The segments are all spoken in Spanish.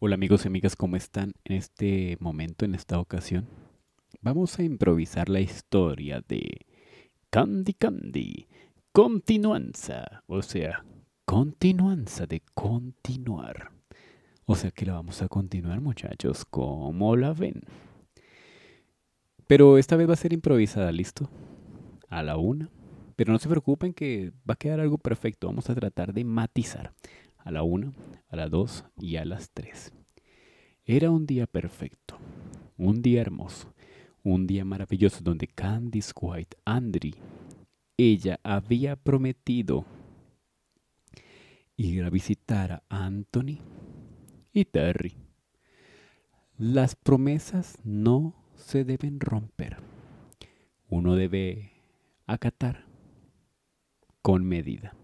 Hola amigos y amigas, ¿cómo están en este momento, en esta ocasión? Vamos a improvisar la historia de Candy Candy, continuanza, o sea, continuanza de continuar. O sea que la vamos a continuar muchachos, como la ven? Pero esta vez va a ser improvisada, ¿listo? A la una. Pero no se preocupen que va a quedar algo perfecto, vamos a tratar de matizar a la una, a la dos y a las tres. Era un día perfecto, un día hermoso, un día maravilloso donde Candice White Andri, ella había prometido ir a visitar a Anthony y Terry. Las promesas no se deben romper. Uno debe acatar con medida,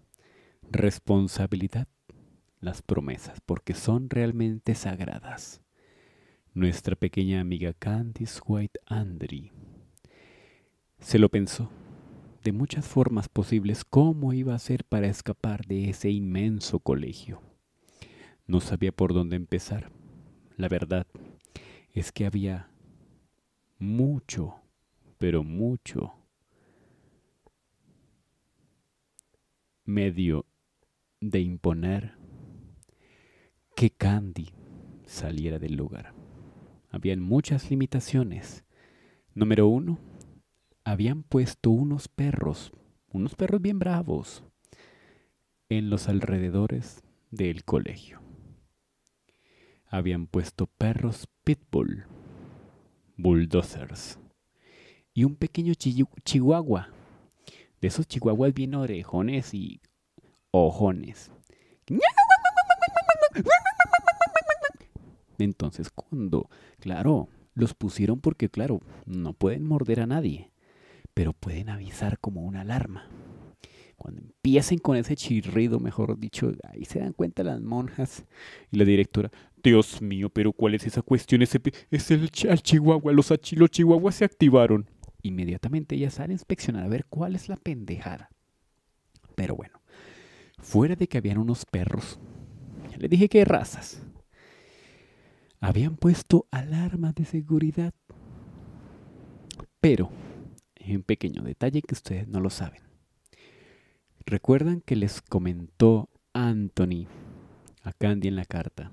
responsabilidad las promesas porque son realmente sagradas. Nuestra pequeña amiga Candice White Andry se lo pensó de muchas formas posibles cómo iba a hacer para escapar de ese inmenso colegio. No sabía por dónde empezar. La verdad es que había mucho, pero mucho medio de imponer que Candy saliera del lugar. Habían muchas limitaciones. Número uno, habían puesto unos perros, unos perros bien bravos, en los alrededores del colegio. Habían puesto perros pitbull, bulldozers, y un pequeño chihuahua, de esos chihuahuas bien orejones y ojones. Entonces cuando, claro, los pusieron porque, claro, no pueden morder a nadie, pero pueden avisar como una alarma. Cuando empiecen con ese chirrido, mejor dicho, ahí se dan cuenta las monjas y la directora. Dios mío, pero ¿cuál es esa cuestión? Ese, es el, chihuahua, los, los chihuahuas se activaron. Inmediatamente ella sale a inspeccionar a ver cuál es la pendejada. Pero bueno, fuera de que habían unos perros, le dije que razas habían puesto alarmas de seguridad. Pero, en un pequeño detalle que ustedes no lo saben. Recuerdan que les comentó Anthony a Candy en la carta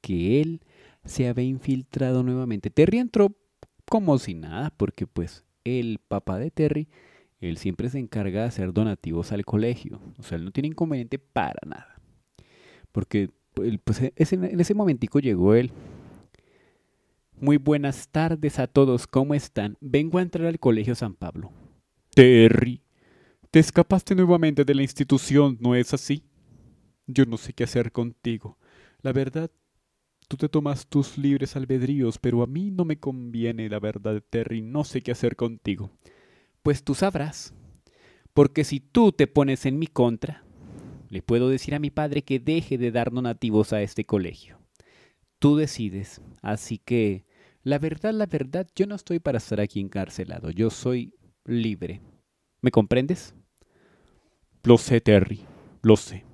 que él se había infiltrado nuevamente. Terry entró como si nada, porque pues el papá de Terry, él siempre se encarga de hacer donativos al colegio. O sea, él no tiene inconveniente para nada. Porque pues, en ese momentico llegó él muy buenas tardes a todos, ¿cómo están? Vengo a entrar al Colegio San Pablo. Terry, te escapaste nuevamente de la institución, ¿no es así? Yo no sé qué hacer contigo. La verdad, tú te tomas tus libres albedríos, pero a mí no me conviene, la verdad, Terry, no sé qué hacer contigo. Pues tú sabrás, porque si tú te pones en mi contra, le puedo decir a mi padre que deje de dar donativos a este colegio. Tú decides, así que la verdad, la verdad, yo no estoy para estar aquí encarcelado, yo soy libre. ¿Me comprendes? Lo sé, Terry, lo sé.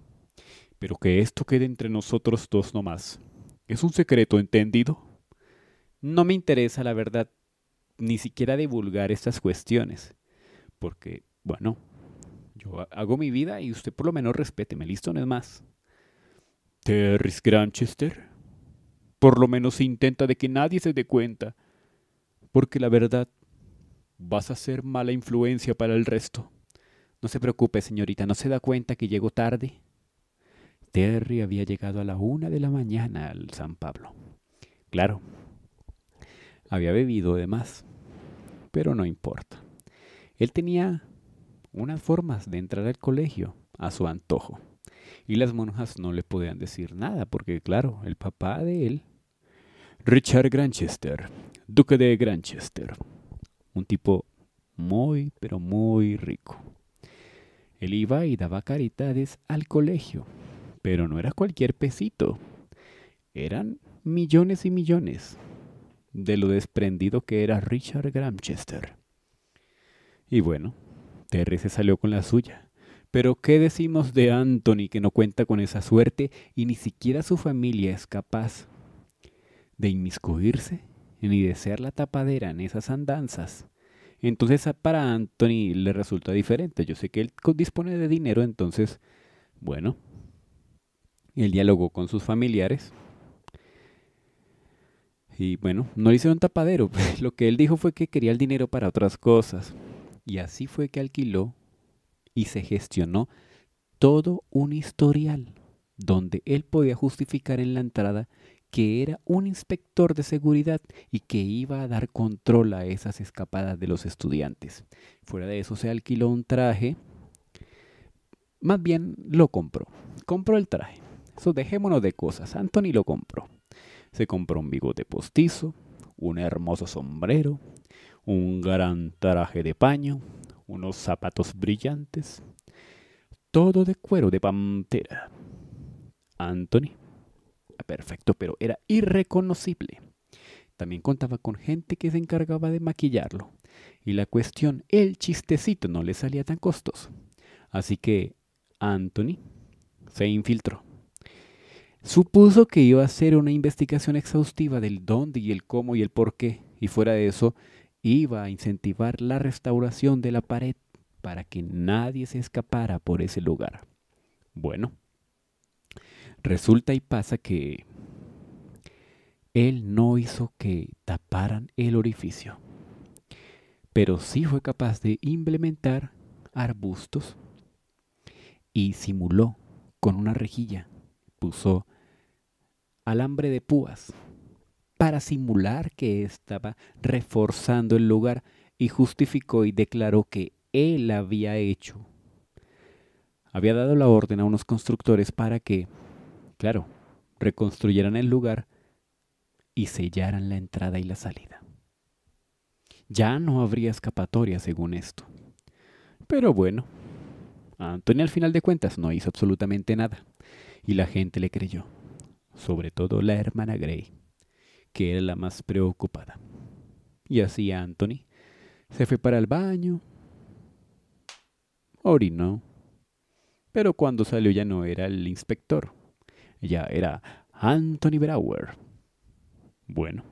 Pero que esto quede entre nosotros dos nomás. Es un secreto, ¿entendido? No me interesa, la verdad, ni siquiera divulgar estas cuestiones. Porque, bueno, yo hago mi vida y usted por lo menos respéteme, ¿listo? No es más. Terry Granchester. Por lo menos intenta de que nadie se dé cuenta, porque la verdad, vas a ser mala influencia para el resto. No se preocupe, señorita, ¿no se da cuenta que llegó tarde? Terry había llegado a la una de la mañana al San Pablo. Claro, había bebido de más, pero no importa. Él tenía unas formas de entrar al colegio a su antojo. Y las monjas no le podían decir nada, porque claro, el papá de él Richard Granchester, duque de Granchester, un tipo muy, pero muy rico. Él iba y daba caridades al colegio, pero no era cualquier pesito, eran millones y millones de lo desprendido que era Richard Granchester. Y bueno, Terry se salió con la suya. Pero ¿qué decimos de Anthony que no cuenta con esa suerte y ni siquiera su familia es capaz de inmiscuirse ni de ser la tapadera en esas andanzas. Entonces para Anthony le resulta diferente. Yo sé que él dispone de dinero, entonces, bueno, él dialogó con sus familiares. Y bueno, no le hicieron tapadero. Lo que él dijo fue que quería el dinero para otras cosas. Y así fue que alquiló y se gestionó todo un historial donde él podía justificar en la entrada que era un inspector de seguridad y que iba a dar control a esas escapadas de los estudiantes. Fuera de eso se alquiló un traje, más bien lo compró, compró el traje. Eso dejémonos de cosas, Anthony lo compró. Se compró un bigote postizo, un hermoso sombrero, un gran traje de paño, unos zapatos brillantes, todo de cuero de pantera. Anthony perfecto, pero era irreconocible. También contaba con gente que se encargaba de maquillarlo. Y la cuestión, el chistecito no le salía tan costoso. Así que Anthony se infiltró. Supuso que iba a hacer una investigación exhaustiva del dónde y el cómo y el por qué, y fuera de eso, iba a incentivar la restauración de la pared para que nadie se escapara por ese lugar. Bueno, Resulta y pasa que él no hizo que taparan el orificio, pero sí fue capaz de implementar arbustos y simuló con una rejilla, puso alambre de púas para simular que estaba reforzando el lugar y justificó y declaró que él había hecho. Había dado la orden a unos constructores para que Claro, reconstruyeran el lugar y sellaran la entrada y la salida. Ya no habría escapatoria según esto. Pero bueno, Anthony al final de cuentas no hizo absolutamente nada y la gente le creyó, sobre todo la hermana Grey, que era la más preocupada. Y así Anthony se fue para el baño, orinó, pero cuando salió ya no era el inspector, ya era Anthony Brower. Bueno,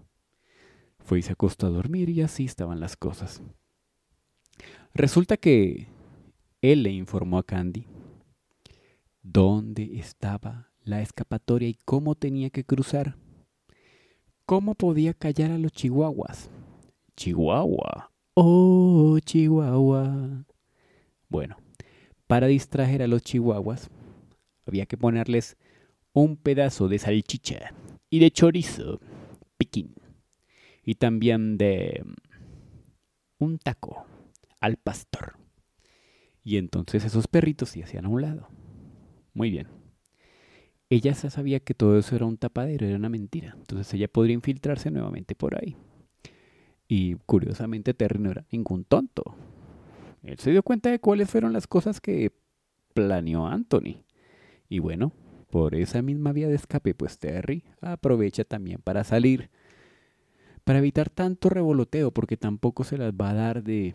fue y se acostó a dormir y así estaban las cosas. Resulta que él le informó a Candy dónde estaba la escapatoria y cómo tenía que cruzar. ¿Cómo podía callar a los chihuahuas? Chihuahua. Oh, Chihuahua. Bueno, para distraer a los chihuahuas había que ponerles un pedazo de salchicha y de chorizo piquín y también de mm, un taco al pastor. Y entonces esos perritos se hacían a un lado. Muy bien. Ella ya sabía que todo eso era un tapadero, era una mentira. Entonces ella podría infiltrarse nuevamente por ahí. Y curiosamente Terry no era ningún tonto. Él se dio cuenta de cuáles fueron las cosas que planeó Anthony. Y bueno, por esa misma vía de escape, pues Terry aprovecha también para salir. Para evitar tanto revoloteo, porque tampoco se las va a dar de,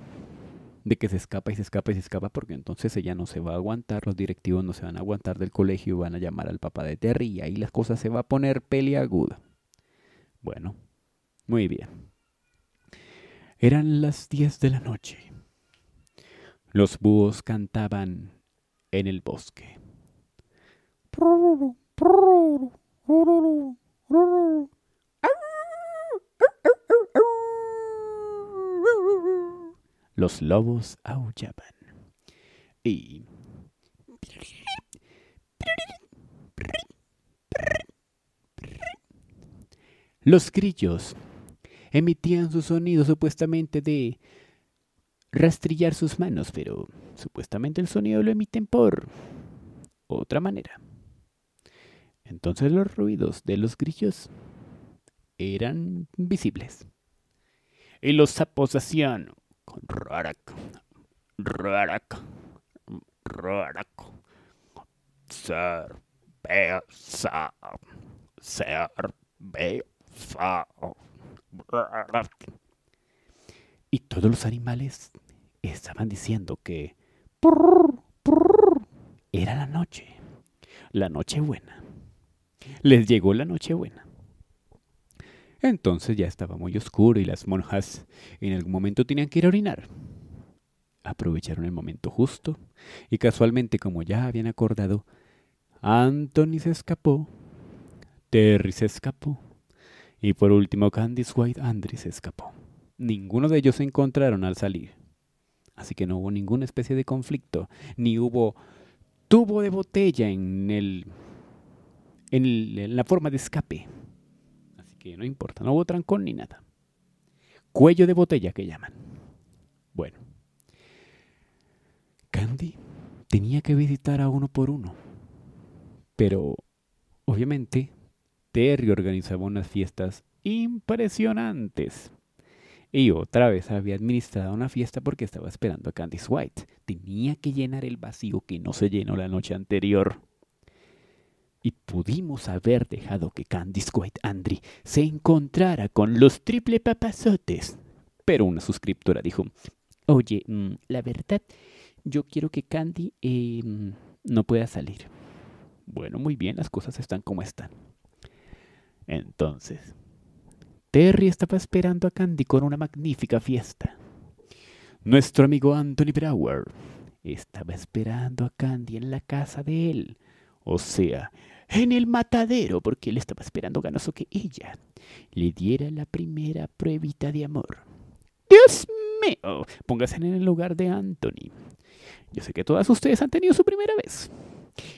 que se escapa y se escapa y se escapa, porque entonces ella no se va a aguantar, los directivos no se van a aguantar del colegio, van a llamar al papá de Terry y ahí las cosas se va a poner peliaguda Bueno, muy bien. Eran las 10 de la noche. Los búhos cantaban en el bosque. Los lobos aullaban. Y... Los grillos emitían su sonido supuestamente de rastrillar sus manos, pero supuestamente el sonido lo emiten por otra manera. Entonces los ruidos de los grillos eran visibles. Y los sapos hacían rarak, rarak, rarak, cerveza, Y todos los animales estaban diciendo que era la noche, la noche buena les llegó la Nochebuena. Entonces ya estaba muy oscuro y las monjas en algún momento tenían que ir a orinar. Aprovecharon el momento justo y casualmente, como ya habían acordado, Anthony se escapó, Terry se escapó y por último Candice White Andrew se escapó. Ninguno de ellos se encontraron al salir. Así que no hubo ninguna especie de conflicto, ni hubo tubo de botella en el en, la forma de escape. Así que no importa, no hubo trancón ni nada. Cuello de botella que llaman. Bueno. Candy tenía que visitar a uno por uno. Pero, obviamente, Terry organizaba unas fiestas impresionantes. Y otra vez había administrado una fiesta porque estaba esperando a Candy White. Tenía que llenar el vacío que no se llenó la noche anterior y pudimos haber dejado que Candy White Andry se encontrara con los triple papazotes. Pero una suscriptora dijo, oye, mm, la verdad, yo quiero que Candy em, no pueda salir. Bueno, muy bien, las cosas están como están. Entonces, Terry estaba esperando a Candy con una magnífica fiesta. Nuestro amigo Anthony Brower estaba esperando a Candy en la casa de él. O sea, en el matadero, porque él estaba esperando ganoso que ella le diera la primera pruebita de amor. Dios mío, póngase en el lugar de Anthony. Yo sé que todas ustedes han tenido su primera vez.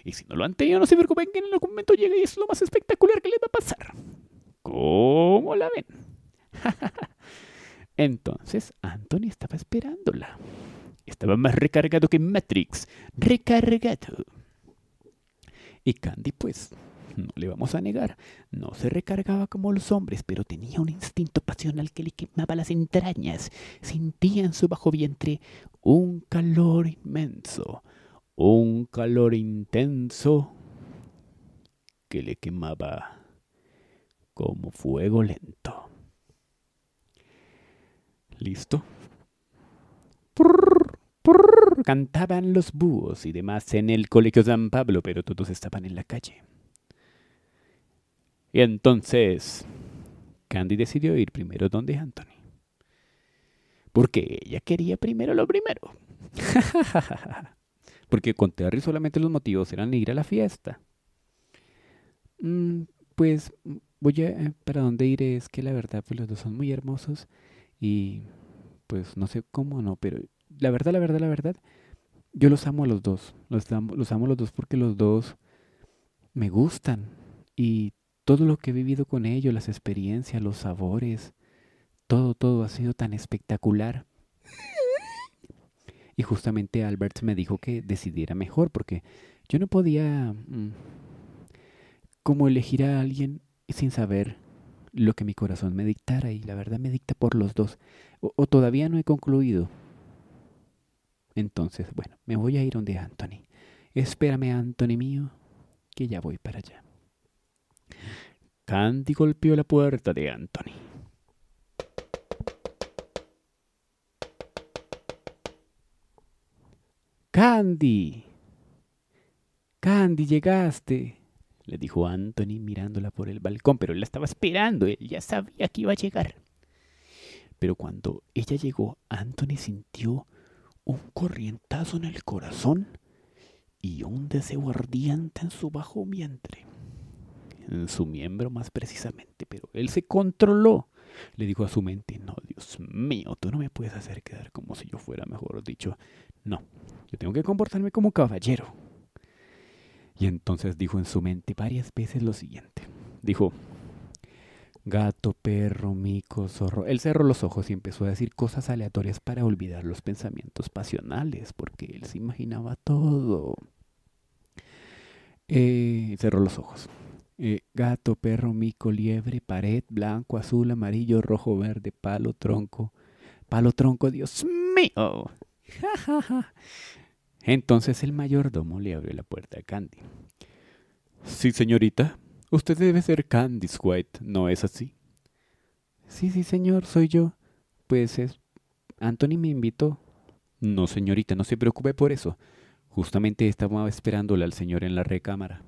Y si no lo han tenido, no se preocupen que en el momento llegue y es lo más espectacular que les va a pasar. ¿Cómo la ven? Entonces, Anthony estaba esperándola. Estaba más recargado que Matrix. Recargado. Y Candy, pues, no le vamos a negar, no se recargaba como los hombres, pero tenía un instinto pasional que le quemaba las entrañas. Sentía en su bajo vientre un calor inmenso, un calor intenso que le quemaba como fuego lento. ¿Listo? cantaban los búhos y demás en el colegio San Pablo, pero todos estaban en la calle. Y entonces, Candy decidió ir primero donde Anthony. Porque ella quería primero lo primero. Porque con Terry solamente los motivos eran ir a la fiesta. Mm, pues voy a... Eh, ¿Para dónde iré? Es que la verdad, pues los dos son muy hermosos y... Pues no sé cómo no, pero la verdad, la verdad, la verdad, yo los amo a los dos. Los amo, los amo a los dos porque los dos me gustan. Y todo lo que he vivido con ellos, las experiencias, los sabores, todo, todo ha sido tan espectacular. Y justamente Albert me dijo que decidiera mejor porque yo no podía mm, como elegir a alguien sin saber lo que mi corazón me dictara y la verdad me dicta por los dos. o todavía no he concluido, entonces, bueno, me voy a ir donde Anthony. Espérame, Anthony mío, que ya voy para allá. Candy golpeó la puerta de Anthony. Candy. Candy, llegaste. Le dijo Anthony mirándola por el balcón, pero él la estaba esperando, él ya sabía que iba a llegar. Pero cuando ella llegó, Anthony sintió un corrientazo en el corazón y un deseo ardiente en su bajo vientre, en su miembro más precisamente, pero él se controló. Le dijo a su mente, no, Dios mío, tú no me puedes hacer quedar como si yo fuera, mejor dicho, no, yo tengo que comportarme como caballero. Y entonces dijo en su mente varias veces lo siguiente. Dijo, Gato, perro, mico, zorro. Él cerró los ojos y empezó a decir cosas aleatorias para olvidar los pensamientos pasionales, porque él se imaginaba todo. Eh, cerró los ojos. Eh, gato, perro, mico, liebre, pared, blanco, azul, amarillo, rojo, verde, palo, tronco. Palo, tronco, Dios mío. Entonces el mayordomo le abrió la puerta a Candy. Sí, señorita, Usted debe ser Candice White, ¿no es así? Sí, sí, señor, soy yo. Pues es... Anthony me invitó. No, señorita, no se preocupe por eso. Justamente estaba esperándole al señor en la recámara.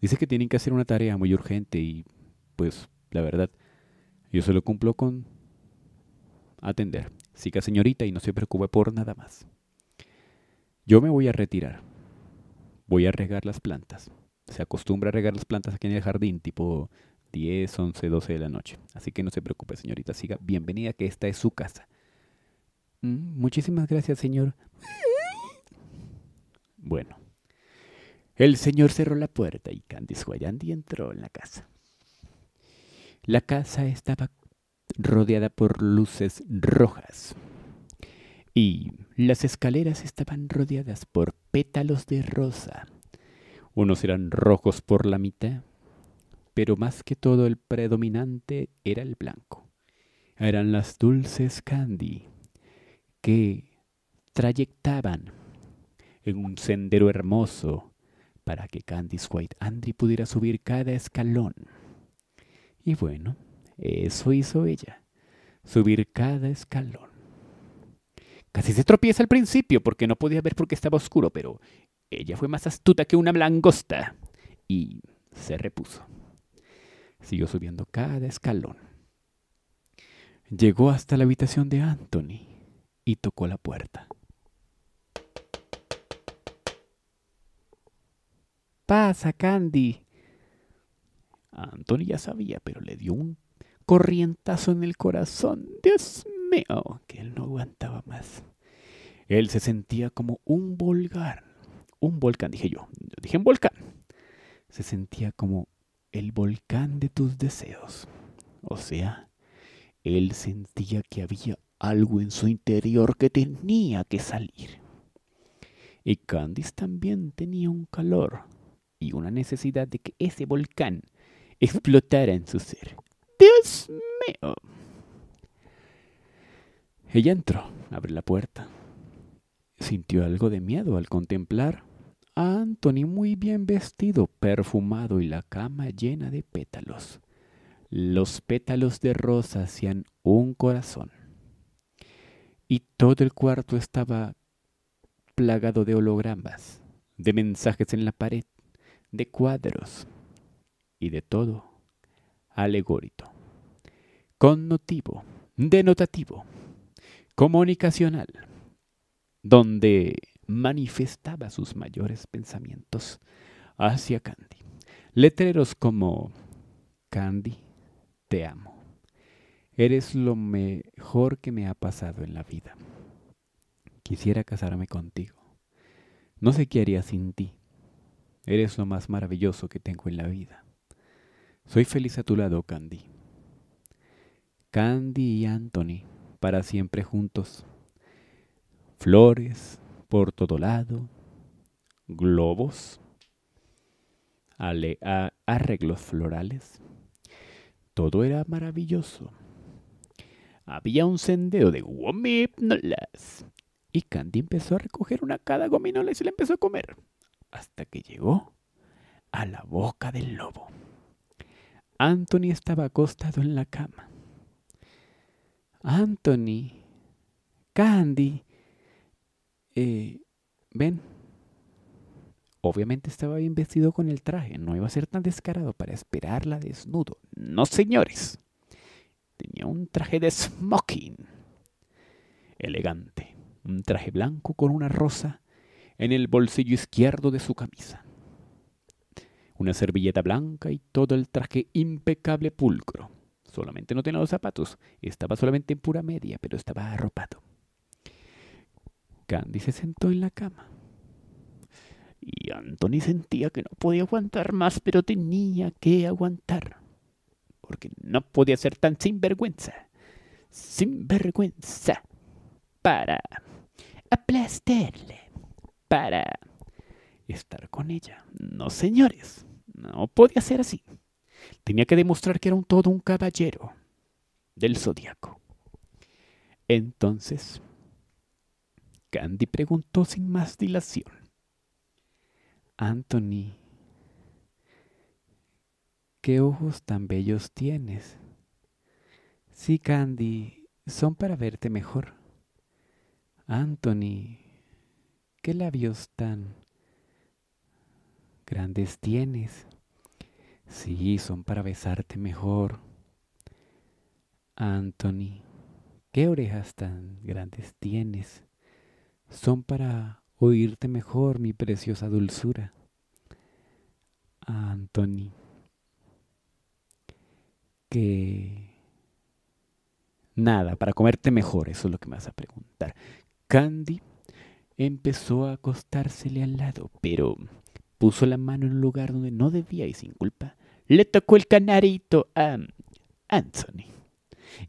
Dice que tienen que hacer una tarea muy urgente y, pues, la verdad, yo solo cumplo con atender. Siga, señorita, y no se preocupe por nada más. Yo me voy a retirar. Voy a regar las plantas se acostumbra a regar las plantas aquí en el jardín, tipo 10, 11, 12 de la noche. Así que no se preocupe, señorita, siga bienvenida, que esta es su casa. Mm, muchísimas gracias, señor. Bueno, el señor cerró la puerta y Candice Guayandi entró en la casa. La casa estaba rodeada por luces rojas y las escaleras estaban rodeadas por pétalos de rosa. Unos eran rojos por la mitad, pero más que todo el predominante era el blanco. Eran las dulces candy que trayectaban en un sendero hermoso para que Candy White Andy pudiera subir cada escalón. Y bueno, eso hizo ella, subir cada escalón. Casi se tropieza al principio porque no podía ver porque estaba oscuro, pero ella fue más astuta que una langosta y se repuso. Siguió subiendo cada escalón. Llegó hasta la habitación de Anthony y tocó la puerta. Pasa, Candy. Anthony ya sabía, pero le dio un corrientazo en el corazón. Dios mío, que él no aguantaba más. Él se sentía como un vulgar un volcán, dije yo. dije un volcán. Se sentía como el volcán de tus deseos. O sea, él sentía que había algo en su interior que tenía que salir. Y Candice también tenía un calor y una necesidad de que ese volcán explotara en su ser. ¡Dios mío! Ella entró, abrió la puerta. Sintió algo de miedo al contemplar Anthony muy bien vestido, perfumado y la cama llena de pétalos. Los pétalos de rosa hacían un corazón. Y todo el cuarto estaba plagado de hologramas, de mensajes en la pared, de cuadros y de todo alegórico, connotivo, denotativo, comunicacional, donde manifestaba sus mayores pensamientos hacia Candy. Letreros como Candy, te amo. Eres lo mejor que me ha pasado en la vida. Quisiera casarme contigo. No sé qué haría sin ti. Eres lo más maravilloso que tengo en la vida. Soy feliz a tu lado, Candy. Candy y Anthony, para siempre juntos. Flores, por todo lado, globos, arreglos florales. Todo era maravilloso. Había un sendero de gominolas. Y Candy empezó a recoger una cada gominola y se la empezó a comer. Hasta que llegó a la boca del lobo. Anthony estaba acostado en la cama. Anthony, Candy, eh, ven, obviamente estaba bien vestido con el traje, no iba a ser tan descarado para esperarla desnudo. No, señores, tenía un traje de smoking, elegante, un traje blanco con una rosa en el bolsillo izquierdo de su camisa. Una servilleta blanca y todo el traje impecable pulcro. Solamente no tenía los zapatos, estaba solamente en pura media, pero estaba arropado. Candy se sentó en la cama. Y Anthony sentía que no podía aguantar más, pero tenía que aguantar. Porque no podía ser tan sinvergüenza. Sinvergüenza. Para aplastarle. Para estar con ella. No, señores. No podía ser así. Tenía que demostrar que era un todo un caballero del zodiaco. Entonces Candy preguntó sin más dilación. Anthony, qué ojos tan bellos tienes. Sí, Candy, son para verte mejor. Anthony, qué labios tan grandes tienes. Sí, son para besarte mejor. Anthony, qué orejas tan grandes tienes son para oírte mejor, mi preciosa dulzura. Ah, Anthony. que nada, para comerte mejor, eso es lo que me vas a preguntar. Candy empezó a acostársele al lado, pero puso la mano en un lugar donde no debía y sin culpa le tocó el canarito a Anthony.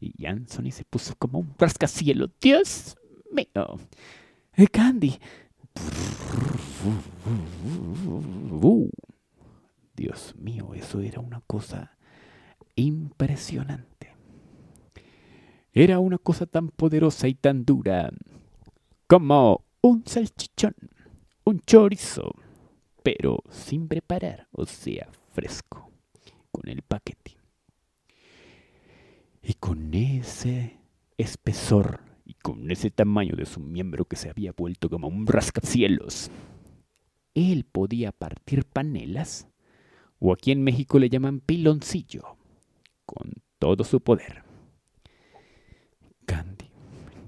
Y Anthony se puso como un rascacielos. Dios mío, Candy. Dios mío, eso era una cosa impresionante. Era una cosa tan poderosa y tan dura como un salchichón, un chorizo, pero sin preparar, o sea, fresco, con el paquete. Y con ese espesor y con ese tamaño de su miembro que se había vuelto como un rascacielos. Él podía partir panelas, o aquí en México le llaman piloncillo, con todo su poder. Candy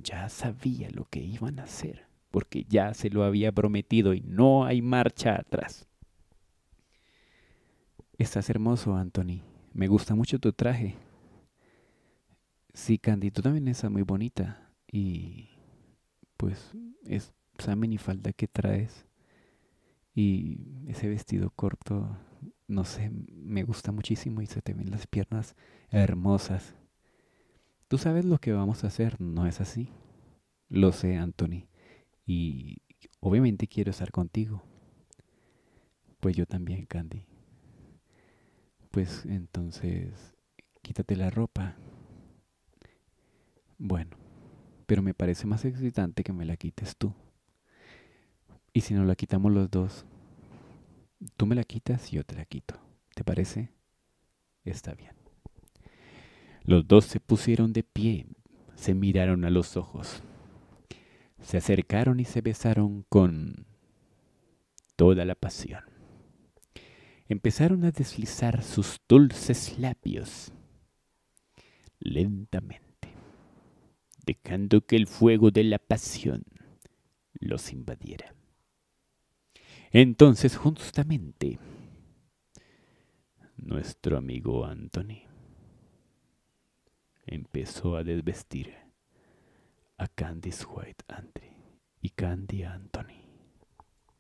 ya sabía lo que iban a hacer, porque ya se lo había prometido y no hay marcha atrás. Estás hermoso, Anthony. Me gusta mucho tu traje. Sí, Candy, tú también estás muy bonita y pues es esa falda que traes y ese vestido corto, no sé, me gusta muchísimo y se te ven las piernas hermosas. Tú sabes lo que vamos a hacer, ¿no es así? Lo sé, Anthony, y obviamente quiero estar contigo. Pues yo también, Candy. Pues entonces, quítate la ropa. Bueno, pero me parece más excitante que me la quites tú. Y si nos la quitamos los dos, tú me la quitas y yo te la quito. ¿Te parece? Está bien. Los dos se pusieron de pie, se miraron a los ojos, se acercaron y se besaron con toda la pasión. Empezaron a deslizar sus dulces labios lentamente dejando que el fuego de la pasión los invadiera. Entonces, justamente, nuestro amigo Anthony empezó a desvestir a Candice White Andre y Candy Anthony.